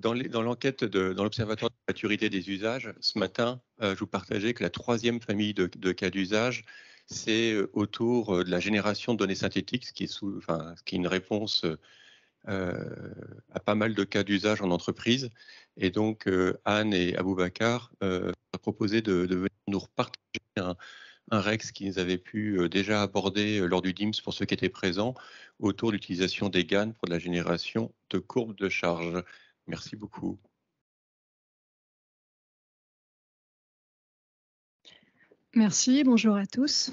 dans l'enquête dans l'Observatoire de la maturité des usages, ce matin, euh, je vous partageais que la troisième famille de, cas d'usage, c'est euh, autour euh, de la génération de données synthétiques, ce qui est, une réponse à pas mal de cas d'usage en entreprise. Et donc, Anne et Aboubacar ont proposé de, venir nous repartager un, REX qu'ils avaient pu déjà aborder lors du DIMS pour ceux qui étaient présents autour de l'utilisation des GAN pour la génération de courbes de charge. Merci beaucoup. Merci, bonjour à tous.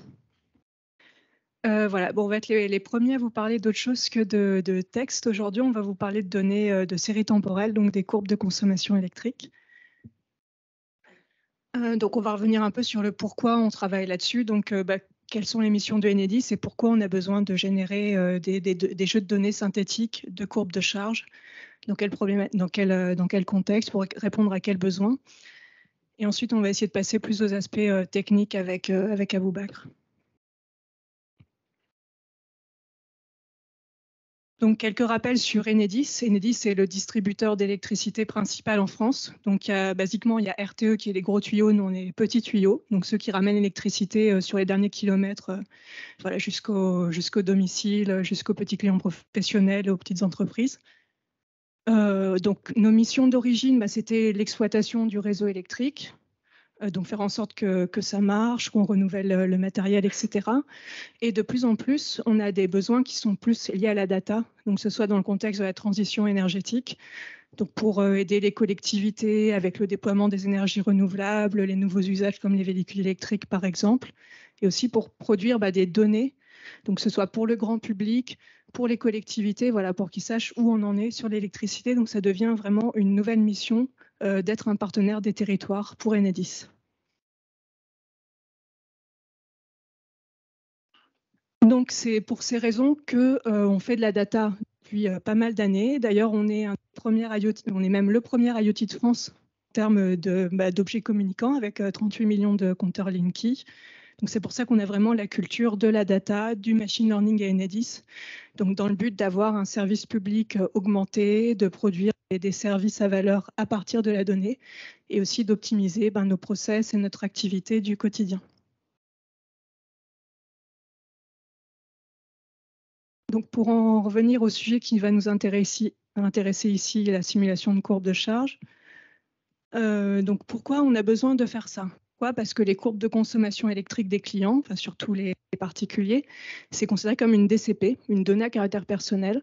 Euh, voilà, bon, on va être les, premiers à vous parler d'autre chose que de, texte. Aujourd'hui, on va vous parler de données euh, de séries temporelles, donc des courbes de consommation électrique. Euh, donc, on va revenir un peu sur le pourquoi on travaille là-dessus. Donc, bah, quelles sont les missions de Enedis et pourquoi on a besoin de générer euh, des, jeux de données synthétiques de courbes de charge, dans quel, problème, euh, contexte, pour répondre à quels besoins. Et ensuite, on va essayer de passer plus aux aspects euh, techniques avec, avec Bakr. Donc, quelques rappels sur Enedis. Enedis est le distributeur d'électricité principal en France. Donc, basiquement, il y a RTE qui est les gros tuyaux, nous, on est les petits tuyaux. Donc, ceux qui ramènent l'électricité euh, sur les derniers kilomètres, euh, voilà, jusqu'au domicile, jusqu'aux petits clients professionnels, aux petites entreprises. Euh, donc, nos missions d'origine, bah, c'était l'exploitation du réseau électrique, euh, donc faire en sorte que, ça marche, qu'on renouvelle euh, le matériel, etc. Et de plus en plus, on a des besoins qui sont plus liés à la data, donc ce soit dans le contexte de la transition énergétique, donc pour euh, aider les collectivités avec le déploiement des énergies renouvelables, les nouveaux usages comme les véhicules électriques par exemple, et aussi pour produire bah, des données, donc ce soit pour le grand public, pour les collectivités, voilà, pour qu'ils sachent où on en est sur l'électricité. Donc ça devient vraiment une nouvelle mission euh, d'être un partenaire des territoires pour Enedis. Donc c'est pour ces raisons que euh, on fait de la data depuis euh, pas mal d'années. D'ailleurs, on est on est même le premier IoT de France en termes bah, d'objets communicants avec 38 millions de compteurs Linky c'est pour ça qu'on a vraiment la culture de la data, du machine learning à Enedis, donc dans le but d'avoir un service public euh, augmenté, de produire des services à valeur à partir de la donnée et aussi d'optimiser ben, nos process et notre activité du quotidien. Donc pour en revenir au sujet qui va nous intéresser, ici, la simulation de courbe de charge, euh, donc pourquoi on a besoin de faire ça pourquoi Parce que les courbes de consommation électrique des clients, enfin surtout les particuliers, c'est considéré comme une DCP, une donnée à caractère personnel.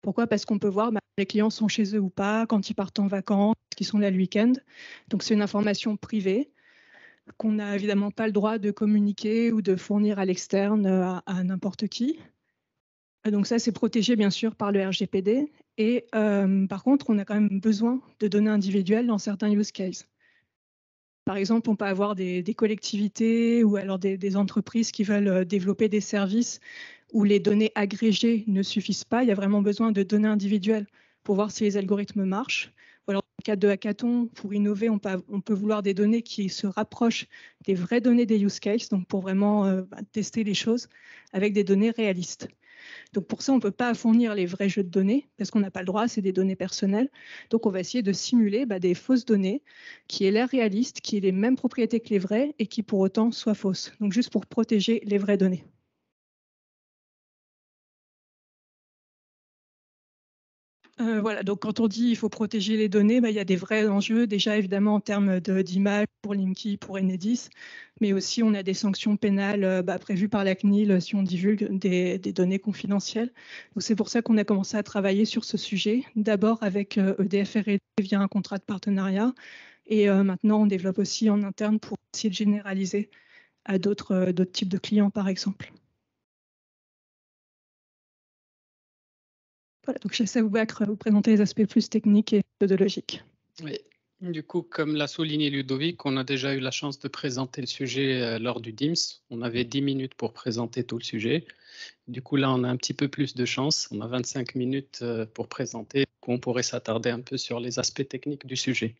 Pourquoi Parce qu'on peut voir bah, les clients sont chez eux ou pas, quand ils partent en vacances, qu'ils sont là le week-end. Donc c'est une information privée qu'on n'a évidemment pas le droit de communiquer ou de fournir à l'externe euh, à, n'importe qui. Donc ça, c'est protégé bien sûr par le RGPD. Et euh, par contre, on a quand même besoin de données individuelles dans certains use cases. Par exemple, on peut avoir des, collectivités ou alors des, entreprises qui veulent euh, développer des services où les données agrégées ne suffisent pas. Il y a vraiment besoin de données individuelles pour voir si les algorithmes marchent. Ou alors, dans le cadre de hackathon, pour innover, on peut, vouloir des données qui se rapprochent des vraies données des use cases, donc pour vraiment euh, bah, tester les choses avec des données réalistes. Donc pour ça, on ne peut pas fournir les vrais jeux de données parce qu'on n'a pas le droit, c'est des données personnelles. Donc on va essayer de simuler bah, des fausses données qui aient l'air réalistes, qui aient les mêmes propriétés que les vraies et qui pour autant soient fausses. Donc juste pour protéger les vraies données. Euh, voilà, donc quand on dit il faut protéger les données, bah, il y a des vrais enjeux, déjà évidemment en termes d'image pour Linky, pour Enedis, mais aussi on a des sanctions pénales euh, bah, prévues par la CNIL si on divulgue des, données confidentielles. Donc c'est pour ça qu'on a commencé à travailler sur ce sujet, d'abord avec EDF euh, e R&D e via un contrat de partenariat, et maintenant on développe aussi en interne pour essayer de généraliser à d'autres types de clients par exemple. donc j'essaie de vous présenter les aspects plus techniques et méthodologiques. Oui, du coup, comme l'a souligné Ludovic, on a déjà eu la chance de présenter le sujet euh, lors du DIMS. On avait 10 minutes pour présenter tout le sujet. Du coup, là, on a un petit peu plus de chance. On a 25 minutes euh, pour présenter. On pourrait s'attarder un peu sur les aspects techniques du sujet.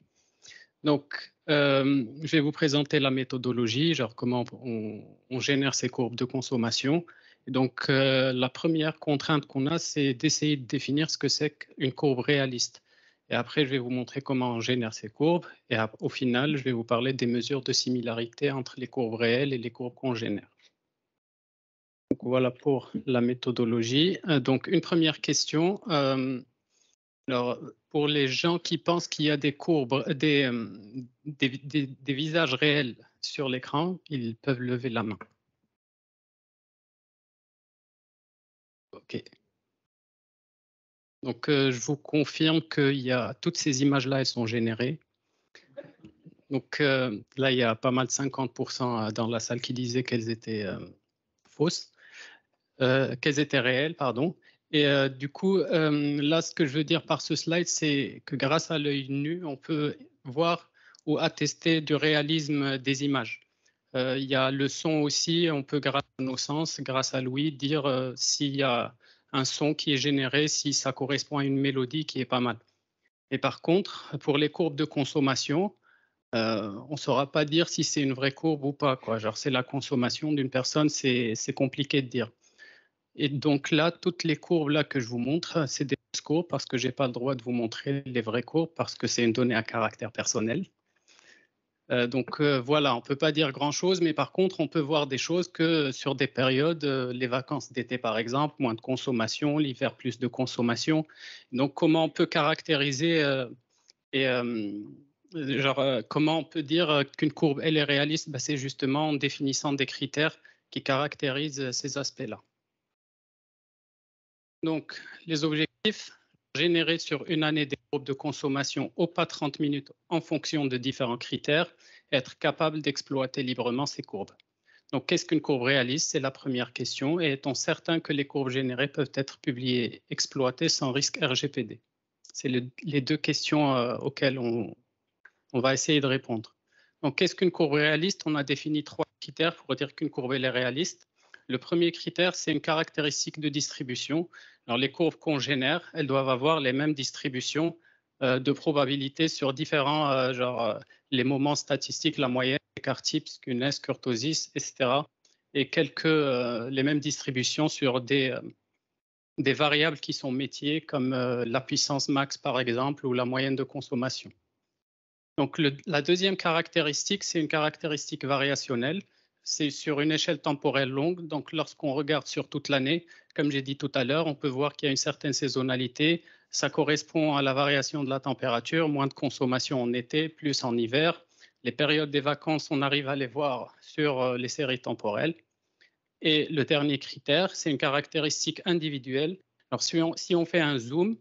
Donc, euh, je vais vous présenter la méthodologie, genre comment on génère ces courbes de consommation. Donc, euh, la première contrainte qu'on a, c'est d'essayer de définir ce que c'est qu'une courbe réaliste. Et après, je vais vous montrer comment on génère ces courbes. Et au final, je vais vous parler des mesures de similarité entre les courbes réelles et les courbes qu'on génère. Donc, voilà pour la méthodologie. Euh, donc, une première question. Euh, alors, pour les gens qui pensent qu'il y a des courbes, des visages réels sur l'écran, ils peuvent lever la main. OK. Donc, euh, je vous confirme que toutes ces images-là, elles sont générées. Donc, euh, là, il y a pas mal de 50% euh, dans la salle qui disaient qu'elles étaient fausses, qu'elles étaient réelles, pardon. Et du coup, là, ce que je veux dire par ce slide, c'est que grâce à l'œil nu, on peut voir ou attester du réalisme des images. Euh, il y a le son aussi, on peut grâce à nos sens, grâce à Louis, dire euh, s'il y a un son qui est généré, si ça correspond à une mélodie qui est pas mal. Et par contre, pour les courbes de consommation, euh, on ne saura pas dire si c'est une vraie courbe ou pas. Quoi. Genre, c'est la consommation d'une personne, c'est, compliqué de dire. Et donc là, toutes les courbes là que je vous montre, c'est des courbes parce que je n'ai pas le droit de vous montrer les vraies courbes parce que c'est une donnée à caractère personnel. Euh, donc euh, voilà, on ne peut pas dire grand-chose, mais par contre, on peut voir des choses que euh, sur des périodes, les vacances d'été par exemple, moins de consommation, l'hiver plus de consommation. Donc comment on peut caractériser et genre, comment on peut dire qu'une courbe elle est réaliste bah, C'est justement en définissant des critères qui caractérisent ces aspects-là. Donc les objectifs, générer sur une année des courbes de consommation au pas 30 minutes en fonction de différents critères, être capable d'exploiter librement ces courbes. Donc, qu'est-ce qu'une courbe réaliste C'est la première question. Et est-on certain que les courbes générées peuvent être publiées, exploitées sans risque RGPD C'est les deux questions euh, auxquelles on, on va essayer de répondre. Donc, qu'est-ce qu'une courbe réaliste On a défini trois critères pour dire qu'une courbe est réaliste. Le premier critère, c'est une caractéristique de distribution. Alors, les courbes qu'on génère, elles doivent avoir les mêmes distributions euh, de probabilité sur différents, euh, genre euh, les moments statistiques, la moyenne, écart type une kurtosis, etc. Et quelques, les mêmes distributions sur des, variables qui sont métiers, comme la puissance max, par exemple, ou la moyenne de consommation. Donc, la deuxième caractéristique, c'est une caractéristique variationnelle c'est sur une échelle temporelle longue. Donc, lorsqu'on regarde sur toute l'année, comme j'ai dit tout à l'heure, on peut voir qu'il y a une certaine saisonnalité. Ça correspond à la variation de la température, moins de consommation en été, plus en hiver. Les périodes des vacances, on arrive à les voir sur euh, les séries temporelles. Et le dernier critère, c'est une caractéristique individuelle. Alors, si on, fait un zoom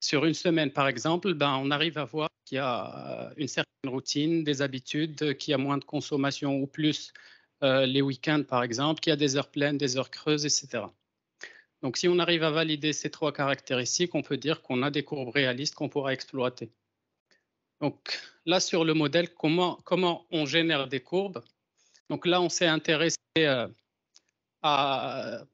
sur une semaine, par exemple, ben, on arrive à voir qu'il y a euh, une certaine routine, des habitudes, euh, qu'il y a moins de consommation ou plus euh, les week-ends par exemple, qu'il y a des heures pleines, des heures creuses, etc. Donc si on arrive à valider ces trois caractéristiques, on peut dire qu'on a des courbes réalistes qu'on pourra exploiter. Donc là sur le modèle, comment, on génère des courbes Donc là on s'est intéressé euh, à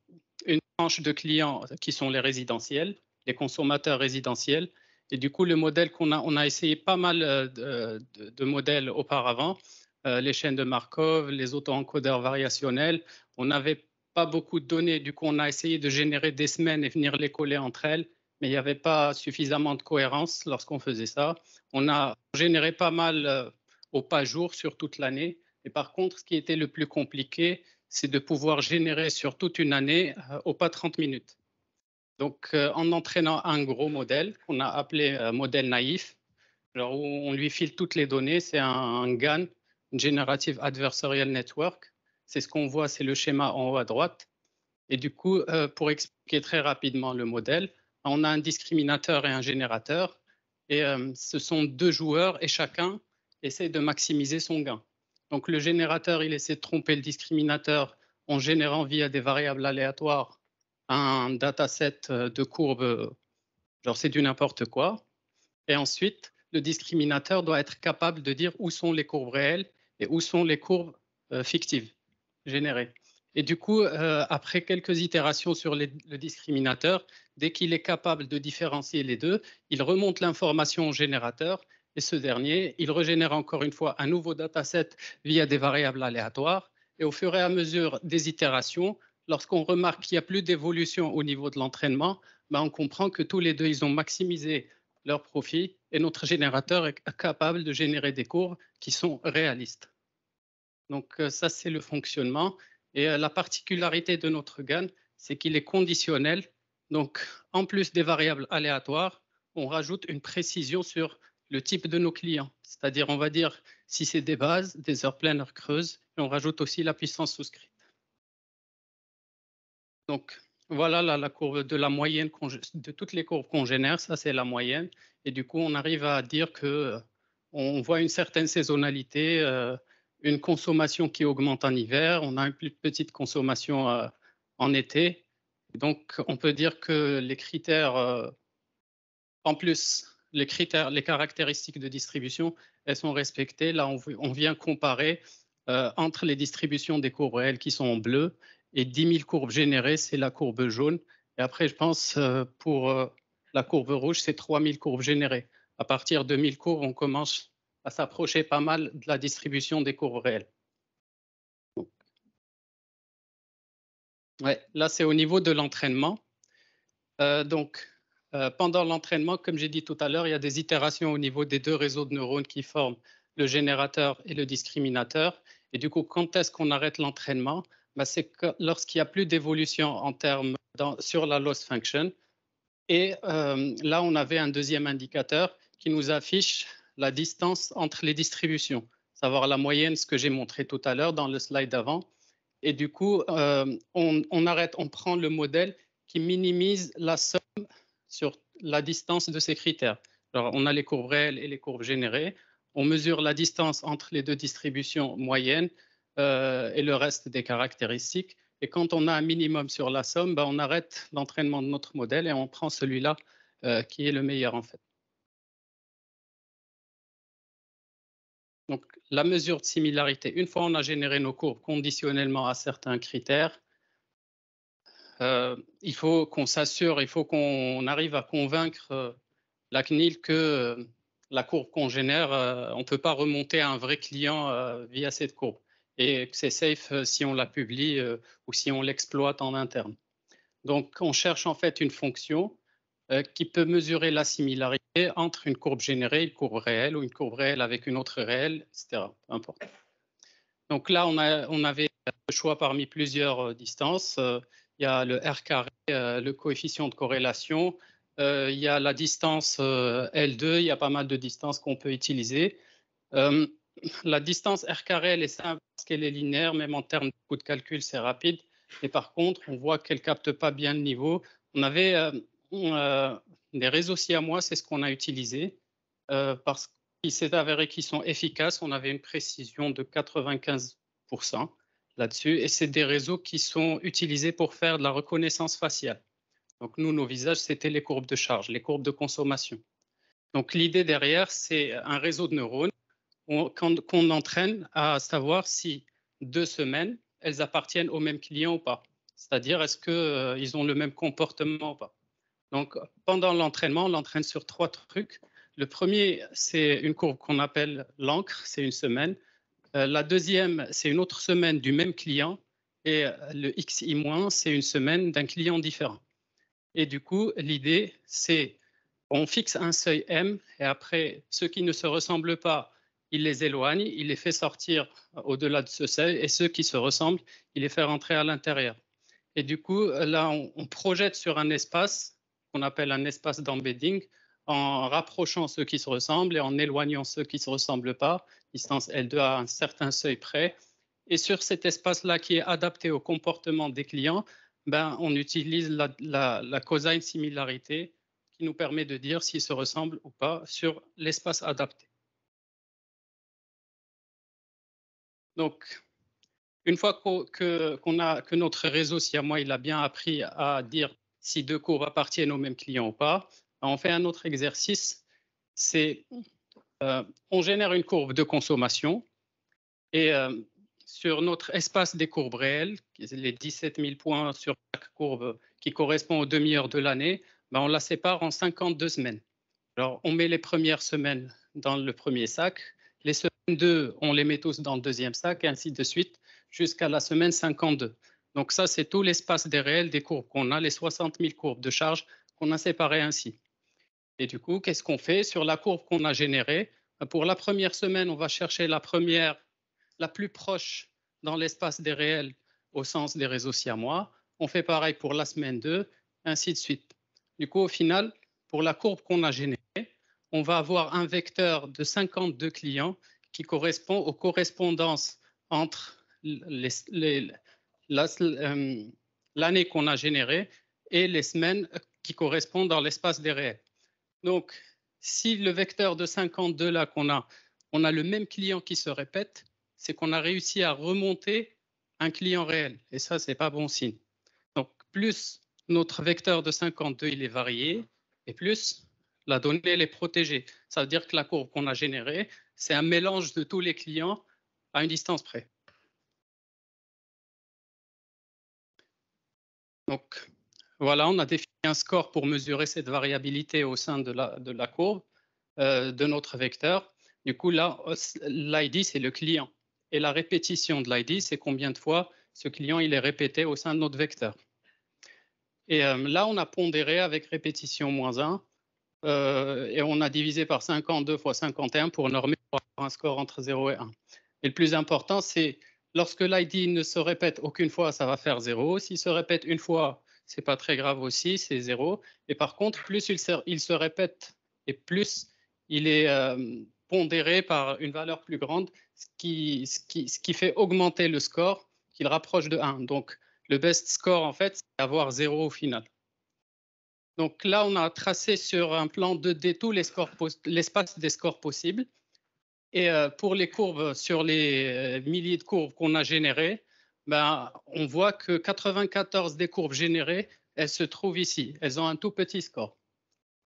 une tranche de clients qui sont les résidentiels, les consommateurs résidentiels. Et du coup, le modèle qu'on a, on a essayé pas mal euh, de modèles auparavant. Euh, les chaînes de Markov, les auto-encodeurs variationnels. On n'avait pas beaucoup de données, du coup on a essayé de générer des semaines et venir les coller entre elles, mais il n'y avait pas suffisamment de cohérence lorsqu'on faisait ça. On a généré pas mal euh, au pas jour sur toute l'année. Et par contre, ce qui était le plus compliqué, c'est de pouvoir générer sur toute une année euh, au pas 30 minutes. Donc, en entraînant un gros modèle qu'on a appelé modèle naïf, où on lui file toutes les données, c'est un GAN Generative Adversarial Network. C'est ce qu'on voit, c'est le schéma en haut à droite. Et du coup, euh, pour expliquer très rapidement le modèle, on a un discriminateur et un générateur. Et euh, ce sont deux joueurs et chacun essaie de maximiser son gain. Donc le générateur, il essaie de tromper le discriminateur en générant via des variables aléatoires un dataset euh, de courbes, genre c'est du n'importe quoi. Et ensuite, le discriminateur doit être capable de dire où sont les courbes réelles où sont les courbes euh, fictives générées. Et du coup, euh, après quelques itérations sur le discriminateur, dès qu'il est capable de différencier les deux, il remonte l'information au générateur et ce dernier, il régénère encore une fois un nouveau dataset via des variables aléatoires. Et au fur et à mesure des itérations, lorsqu'on remarque qu'il n'y a plus d'évolution au niveau de l'entraînement, ben, on comprend que tous les deux, ils ont maximisé leur profit et notre générateur est capable de générer des courbes qui sont réalistes. Donc euh, ça, c'est le fonctionnement. Et euh, la particularité de notre GAN, c'est qu'il est conditionnel. Donc, en plus des variables aléatoires, on rajoute une précision sur le type de nos clients. C'est-à-dire, on va dire si c'est des bases, des heures pleines, heures creuses, et on rajoute aussi la puissance souscrite. Donc, voilà la, courbe de la moyenne de toutes les courbes qu'on génère. ça c'est la moyenne. Et du coup, on arrive à dire qu'on euh, voit une certaine saisonnalité une consommation qui augmente en hiver, on a une plus petite consommation euh, en été. Donc, on peut dire que les critères, euh, en plus, les critères, les caractéristiques de distribution, elles sont respectées. Là, on, vient comparer euh, entre les distributions des courbes réelles qui sont en bleu et 10 000 courbes générées, c'est la courbe jaune. Et après, je pense, pour la courbe rouge, c'est 3 000 courbes générées. À partir de 000 courbes, on commence à s'approcher pas mal de la distribution des courbes réelles. là, c'est au niveau de l'entraînement. Euh, donc, euh, pendant l'entraînement, comme j'ai dit tout à l'heure, il y a des itérations au niveau des deux réseaux de neurones qui forment le générateur et le discriminateur. Et du coup, quand est-ce qu'on arrête l'entraînement ben, C'est lorsqu'il n'y a plus d'évolution en termes sur la loss function. Et euh, là, on avait un deuxième indicateur qui nous affiche la distance entre les distributions, savoir la moyenne, ce que j'ai montré tout à l'heure dans le slide d'avant. Et du coup, euh, on, arrête, on prend le modèle qui minimise la somme sur la distance de ces critères. Alors, on a les courbes réelles et les courbes générées. On mesure la distance entre les deux distributions moyennes euh, et le reste des caractéristiques. Et quand on a un minimum sur la somme, ben, on arrête l'entraînement de notre modèle et on prend celui-là euh, qui est le meilleur en fait. Donc, la mesure de similarité, une fois on a généré nos courbes conditionnellement à certains critères, euh, il faut qu'on s'assure, il faut qu'on arrive à convaincre euh, la CNIL que euh, la courbe qu'on génère, on ne peut pas remonter à un vrai client via cette courbe et que c'est safe si on la publie ou si on l'exploite en interne. Donc, on cherche en fait une fonction euh, qui peut mesurer la similarité entre une courbe générée, une courbe réelle ou une courbe réelle avec une autre réelle, etc. Donc là, on, a, on avait le choix parmi plusieurs euh, distances. Euh, il y a le R carré, le coefficient de corrélation. Il y a la distance L2. Il y a pas mal de distances qu'on peut utiliser. La distance R carré, elle est simple parce qu'elle est linéaire, même en termes de coût de calcul, c'est rapide. Et par contre, on voit qu'elle ne capte pas bien le niveau. On avait les euh, des réseaux à moi, c'est ce qu'on a utilisé euh, parce qu'il s'est avéré qu'ils sont efficaces. On avait une précision de 95% là-dessus et c'est des réseaux qui sont utilisés pour faire de la reconnaissance faciale. Donc nous, nos visages, c'était les courbes de charge, les courbes de consommation. Donc l'idée derrière, c'est un réseau de neurones qu'on entraîne à savoir si deux semaines, elles appartiennent au même client ou pas. C'est-à-dire, est-ce qu'ils euh, ont le même comportement ou pas donc, pendant l'entraînement, on l'entraîne sur trois trucs. Le premier, c'est une courbe qu'on appelle l'encre, c'est une semaine. Euh, la deuxième, c'est une autre semaine du même client. Et euh, le XI-, c'est une semaine d'un client différent. Et du coup, l'idée, c'est on fixe un seuil M et après, ceux qui ne se ressemblent pas, il les éloigne, il les fait sortir au-delà de ce seuil et ceux qui se ressemblent, il les fait rentrer à l'intérieur. Et du coup, là, on projette sur un espace qu'on appelle un espace d'embedding, en rapprochant ceux qui se ressemblent et en éloignant ceux qui ne se ressemblent pas, distance L2 à un certain seuil près. Et sur cet espace-là qui est adapté au comportement des clients, ben, on utilise la, la, cosine similarité qui nous permet de dire s'ils se ressemblent ou pas sur l'espace adapté. Donc, une fois que, que, a, que notre réseau il a bien appris à dire si deux courbes appartiennent au même client ou pas. Ben, on fait un autre exercice, c'est euh, on génère une courbe de consommation et euh, sur notre espace des courbes réelles, les 17 000 points sur chaque courbe qui correspond aux demi-heures de l'année, ben, on la sépare en 52 semaines. Alors, on met les premières semaines dans le premier sac, les semaines 2, on les met tous dans le deuxième sac, et ainsi de suite, jusqu'à la semaine 52. Donc ça, c'est tout l'espace des réels des courbes qu'on a, les 60 000 courbes de charge qu'on a séparées ainsi. Et du coup, qu'est-ce qu'on fait sur la courbe qu'on a générée euh, Pour la première semaine, on va chercher la première, la plus proche dans l'espace des réels au sens des réseaux siamois. On fait pareil pour la semaine 2, ainsi de suite. Du coup, au final, pour la courbe qu'on a générée, on va avoir un vecteur de 52 clients qui correspond aux correspondances entre les, les, euh, l'année qu'on a générée et les semaines qui correspondent dans l'espace des réels. Donc, si le vecteur de 52 là qu'on a, on a le même client qui se répète, c'est qu'on a réussi à remonter un client réel. Et ça, ce n'est pas bon signe. Donc, plus notre vecteur de 52, il est varié, et plus la donnée, elle est protégée. Ça veut dire que la courbe qu'on a générée, c'est un mélange de tous les clients à une distance près. Donc voilà, on a défini un score pour mesurer cette variabilité au sein de la, de la courbe euh, de notre vecteur. Du coup, là, l'ID, c'est le client. Et la répétition de l'ID, c'est combien de fois ce client il est répété au sein de notre vecteur. Et euh, là, on a pondéré avec répétition moins 1 euh, et on a divisé par 52 fois 51 pour normer un score entre 0 et 1. Et le plus important, c'est lorsque l'ID ne se répète aucune fois, ça va faire 0. S'il se répète une fois, ce n'est pas très grave aussi, c'est 0. Et par contre, plus il se, répète et plus il est euh, pondéré par une valeur plus grande, ce qui, fait augmenter le score qu'il rapproche de 1. Donc, le best score, en fait, c'est avoir 0 au final. Donc là, on a tracé sur un plan 2D tout l'espace des scores possibles. Et euh, pour les courbes, sur les euh, milliers de courbes qu'on a générées, ben, on voit que 94 des courbes générées, elles se trouvent ici. Elles ont un tout petit score.